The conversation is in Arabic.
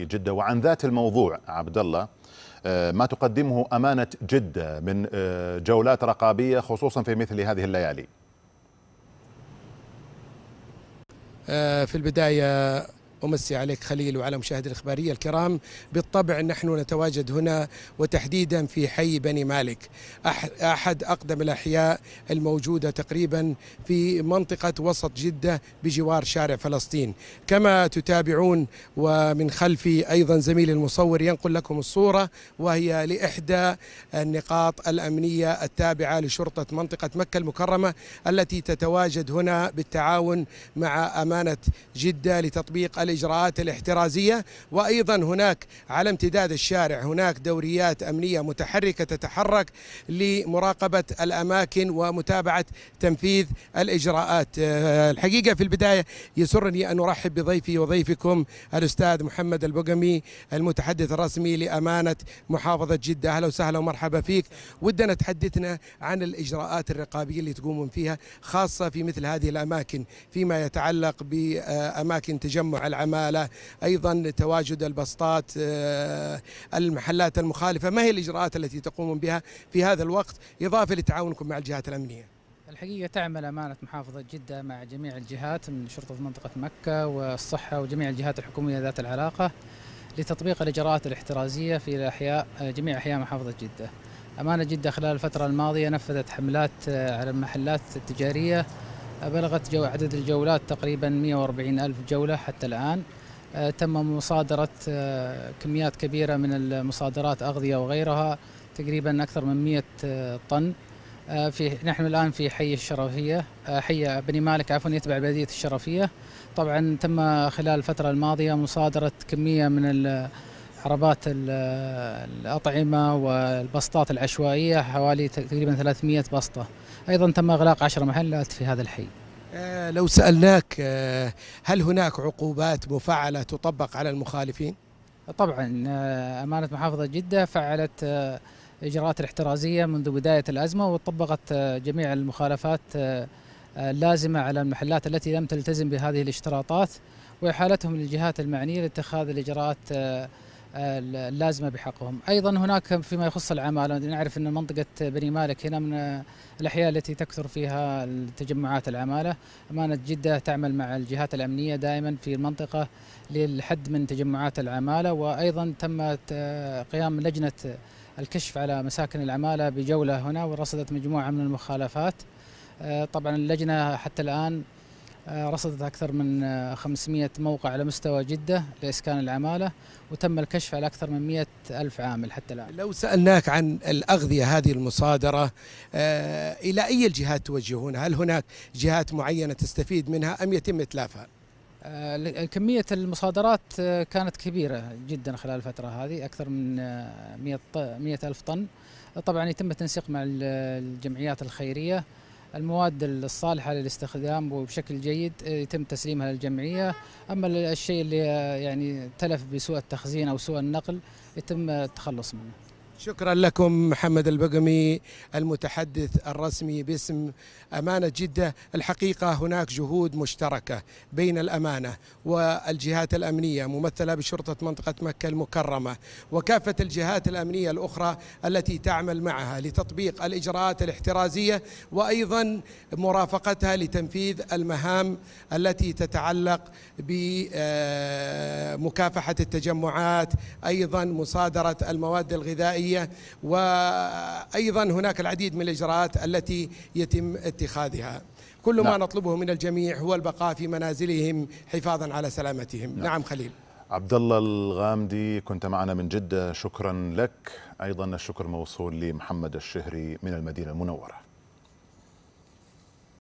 جدة وعن ذات الموضوع عبد الله آه، ما تقدمه أمانة جدة من آه، جولات رقابية خصوصا في مثل هذه الليالي آه، في البداية أمسي عليك خليل وعلى مشاهدي الإخبارية الكرام بالطبع نحن نتواجد هنا وتحديدا في حي بني مالك أحد أقدم الأحياء الموجودة تقريبا في منطقة وسط جدة بجوار شارع فلسطين كما تتابعون ومن خلفي أيضا زميلي المصور ينقل لكم الصورة وهي لإحدى النقاط الأمنية التابعة لشرطة منطقة مكة المكرمة التي تتواجد هنا بالتعاون مع أمانة جدة لتطبيق الإجراءات الاحترازية وأيضا هناك على امتداد الشارع هناك دوريات أمنية متحركة تتحرك لمراقبة الأماكن ومتابعة تنفيذ الإجراءات آه، الحقيقة في البداية يسرني أن أرحب بضيفي وضيفكم الأستاذ محمد البقمي المتحدث الرسمي لأمانة محافظة جدة أهلا وسهلا ومرحبا فيك ودنا تحدثنا عن الإجراءات الرقابية اللي تقومون فيها خاصة في مثل هذه الأماكن فيما يتعلق بأماكن تجمع العماله ايضا تواجد البسطات آه، المحلات المخالفه ما هي الاجراءات التي تقومون بها في هذا الوقت اضافه لتعاونكم مع الجهات الامنيه الحقيقة تعمل أمانة محافظة جدة مع جميع الجهات من شرطة منطقة مكة والصحة وجميع الجهات الحكومية ذات العلاقة لتطبيق الإجراءات الاحترازية في الأحياء آه، جميع أحياء محافظة جدة أمانة جدة خلال الفترة الماضية نفذت حملات آه، على المحلات التجارية بلغت جو عدد الجولات تقريبا 140 ألف جولة حتى الآن آه، تم مصادرة آه، كميات كبيرة من المصادرات أغذية وغيرها تقريبا أكثر من 100 آه، طن في نحن الآن في حي الشرفية حي بني مالك عفوا يتبع بلدية الشرفية طبعا تم خلال الفترة الماضية مصادرة كمية من عربات الأطعمة والبسطات العشوائية حوالي تقريبا 300 بسطة أيضا تم إغلاق 10 محلات في هذا الحي آه، لو سألناك آه، هل هناك عقوبات مفعلة تطبق على المخالفين؟ طبعا آه، أمانة محافظة جدة فعلت إجراءات الاحترازية منذ بداية الأزمة وطبقت جميع المخالفات اللازمة على المحلات التي لم تلتزم بهذه الاشتراطات وإحالتهم للجهات المعنية لاتخاذ الإجراءات اللازمه بحقهم. ايضا هناك فيما يخص العماله نعرف ان منطقه بني مالك هنا من الاحياء التي تكثر فيها تجمعات العماله. امانه جده تعمل مع الجهات الامنيه دائما في المنطقه للحد من تجمعات العماله وايضا تم قيام لجنه الكشف على مساكن العماله بجوله هنا ورصدت مجموعه من المخالفات. آه، طبعا اللجنه حتى الان آه، رصدت أكثر من 500 آه، موقع على مستوى جدة لإسكان العمالة وتم الكشف على أكثر من 100 ألف عامل حتى الآن لو سألناك عن الأغذية هذه المصادرة آه، إلى أي الجهات توجهونها؟ هل هناك جهات معينة تستفيد منها أم يتم إتلافها؟ كمية المصادرات كانت كبيرة جدا خلال الفترة هذه أكثر من 100 ألف طن طبعا يتم التنسيق مع الجمعيات الخيرية المواد الصالحة للاستخدام وبشكل جيد آه، يتم تسليمها للجمعية أما الشيء اللي آه، يعني تلف بسوء التخزين أو سوء النقل يتم التخلص منه شكرا لكم محمد البقمي المتحدث الرسمي باسم أمانة جدة الحقيقة هناك جهود مشتركة بين الأمانة والجهات الأمنية ممثلة بشرطة منطقة مكة المكرمة وكافة الجهات الأمنية الأخرى التي تعمل معها لتطبيق الإجراءات الاحترازية وأيضا مرافقتها لتنفيذ المهام التي تتعلق بمكافحة التجمعات أيضا مصادرة المواد الغذائية الجماعيه وايضا هناك العديد من الاجراءات التي يتم اتخاذها كل ما نعم. نطلبه من الجميع هو البقاء في منازلهم حفاظا على سلامتهم نعم, نعم خليل عبد الله الغامدي كنت معنا من جده شكرا لك ايضا الشكر موصول لمحمد الشهري من المدينه المنوره